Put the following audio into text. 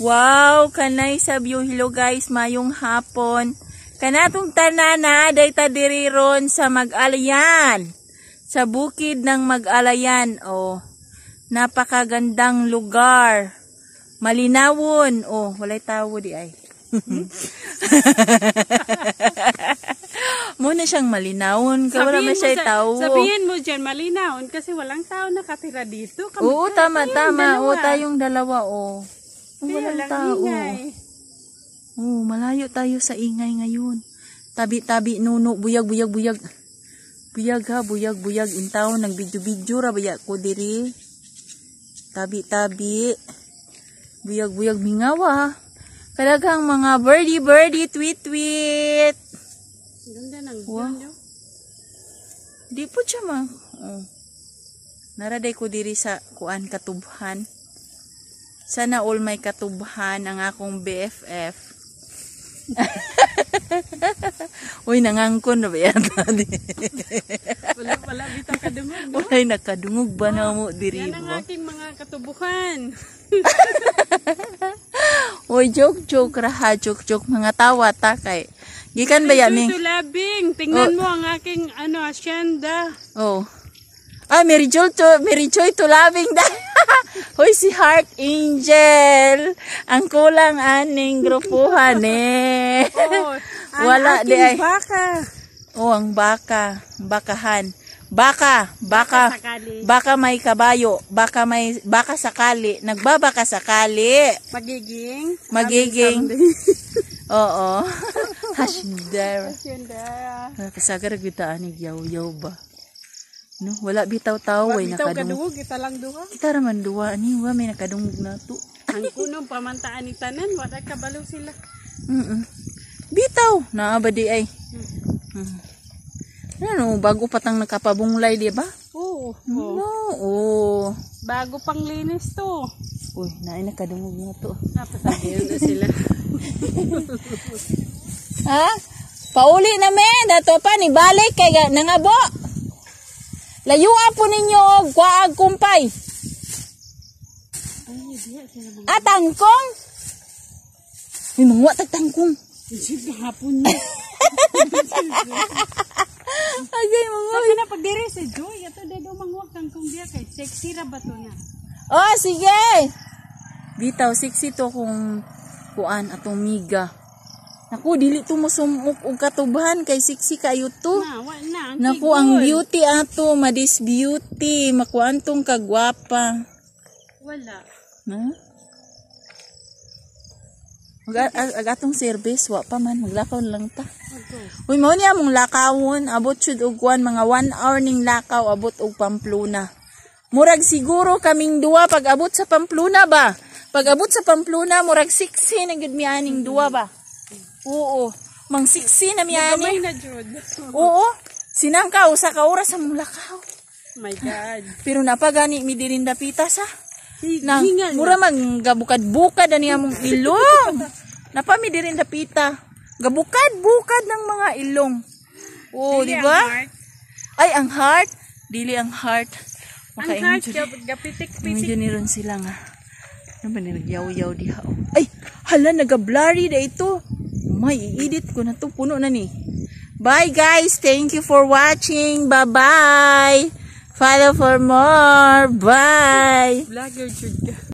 Wow, kanay sabyo hello guys, mayong hapon. Kanatong tanana dayta diri ron sa Mag-alayan. Sa bukid ng Mag-alayan, oh. Napakagandang lugar. Malinawon, oh, walay tawo di ay. Muna siyang malinawon. Ka, wala man siya tao. Sabihin mo diyan malinawon kasi walang tao nakatira dito. Kami Oo, tama, tama. O, tayong dalawa, Oh. Kaya walang tao. Ingay. Oh, malayo tayo sa ingay ngayon. Tabi-tabi, nuno, buyag, buyag, buyag. Buyag ha, buyag, buyag. Intaw, nagbidyo-bidyo ra, buyag ko diri. Tabi-tabi. Buyag, buyag, mingawa ha. Kalagang mga birdie, birdie, tweet, tweet. Ganda ng wow. Di po siya ma. Oh. Naraday ko diri sa kuan katubhan. Sana all may katubhan ang akong BFF. Uy, nangangkon na ba yan? Wala pala, bitang kadungog. No? Wala, nakadungog ba oh, na mo, oh, diri Yan ang aking mga katubuhan. Uy, joke-joke raha, joke-joke mga tawa ta kay. Gikan ba yan? Ito labing, tingnan oh. mo ang aking ano, asyenda. Oh. Ah, Mary Joy to, Mary Joy to labing dahil. Uy, si Heart Angel. Ang kulang aning grupuhan eh. oh, Wala di ay. Baka. Oh, ang baka. Bakahan. Baka, baka, baka, baka may kabayo, baka may, baka sakali, nagbabaka sakali. Magiging? Magiging. Oo. Hasyundara. Hasyundara. Kasagarag kita ni Yaw-Yaw ba? No, wala eh, bitaw tao ay bitaw nakadungog. kita lang duha. Kita raman duha ani wa may nakadungog na to. Ang kuno pamantaan ni tanan wala kabalo sila. Mm, -mm. Bitaw na ba ay. Mm. Mm. Ano, bago patang nakapabunglay, di ba? Oo. Oh. No, oo. Bago pang linis to. Uy, naay nakadungog na to. Napasagyan na sila. ha? Pauli na men, dato pa ni balik kay nangabo. Layuan po ninyo og kumpay. At tangkong. May mangwa tag tangkong. Hapon niya. Agay mangwa. Sabi na pag dire Joy, ito dedo mangwa tangkong biya kay sexy ra ba to na? Oh, sige. Bitaw sexy to kung kuan atong miga. Naku, dili to mo sumuk og katubhan kay siksi kayo to. Na, na, Naku, ang beauty ato, madis beauty, makuantong kagwapa. Wala. Na? Mag agatong service wa pa man maglakaw lang ta. Uy mo niya mong lakawon abot sud ugwan, mga 1 hour ning lakaw abot og Pamplona. Murag siguro kaming duwa pag abot sa Pamplona ba? Pag abot sa Pamplona murag 6 na gud mi aning duwa ba? Oo. Mang siksi na miyani. Gamay na jud. Oo. Sinangka usa ka oras sa mulakaw. Oh my god. Pero napagani mi dirin dapitas ha. Na, mura man gabukad-bukad ani among ilong. Napami dirin dapita. Gabukad-bukad ng mga ilong. Oo, di ba? Ay, ang heart. Dili ang heart. Maka ang heart, gapitik-pitik. Medyo ni ron sila nga. Ano ba nilagyaw-yaw diha? Oh. Ay, hala, nag-blurry na ito may i-edit ko na to. Puno na ni. Bye guys. Thank you for watching. Bye-bye. Follow for more. Bye. Vlogger,